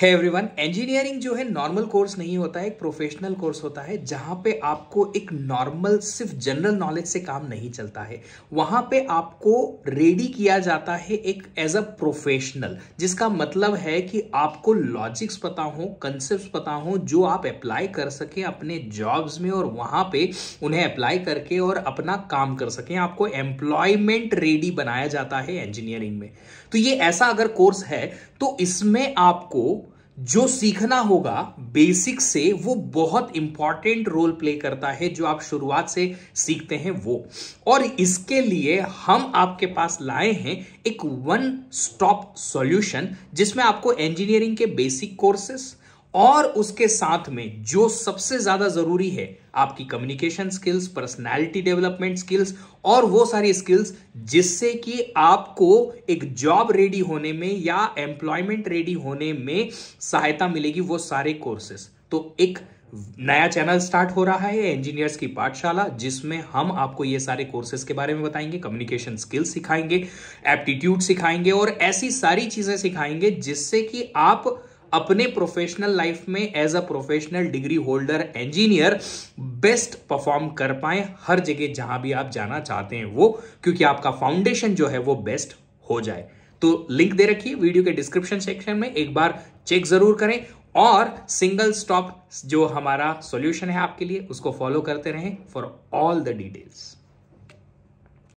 है everyone engineering जो है नॉर्मल कोर्स नहीं होता है एक प्रोफेशनल कोर्स होता है जहां पे आपको एक नॉर्मल सिर्फ जनरल नॉलेज से काम नहीं चलता है वहां पे आपको रेडी किया जाता है एक एज अ प्रोफेशनल जिसका मतलब है कि आपको लॉजिक्स पता हो कंसेप्ट पता हो जो आप अप्लाई कर सके अपने जॉब्स में और वहां पे उन्हें अप्लाई करके और अपना काम कर सकें आपको एम्प्लॉयमेंट रेडी बनाया जाता है इंजीनियरिंग में तो ये ऐसा अगर कोर्स है तो इसमें आपको जो सीखना होगा बेसिक से वो बहुत इंपॉर्टेंट रोल प्ले करता है जो आप शुरुआत से सीखते हैं वो और इसके लिए हम आपके पास लाए हैं एक वन स्टॉप सॉल्यूशन जिसमें आपको इंजीनियरिंग के बेसिक कोर्सेस और उसके साथ में जो सबसे ज्यादा जरूरी है आपकी communication skills personality development skills और वो सारी स्किल्स जिससे कि आपको एक जॉब रेडी होने में या एम्प्लॉयमेंट रेडी होने में सहायता मिलेगी वो सारे कोर्सेस तो एक नया चैनल स्टार्ट हो रहा है इंजीनियर्स की पाठशाला जिसमें हम आपको ये सारे कोर्सेज के बारे में बताएंगे कम्युनिकेशन स्किल्स सिखाएंगे एप्टीट्यूड सिखाएंगे और ऐसी सारी चीजें सिखाएंगे जिससे कि आप अपने प्रोफेशनल लाइफ में as a professional degree holder engineer best perform कर पाए हर जगह जहां भी आप जाना चाहते हैं वो क्योंकि आपका फाउंडेशन जो है वो बेस्ट हो जाए तो लिंक दे रखिए वीडियो के डिस्क्रिप्शन सेक्शन में एक बार चेक जरूर करें और सिंगल स्टॉप जो हमारा सॉल्यूशन है आपके लिए उसको फॉलो करते रहें फॉर ऑल द डिटेल्स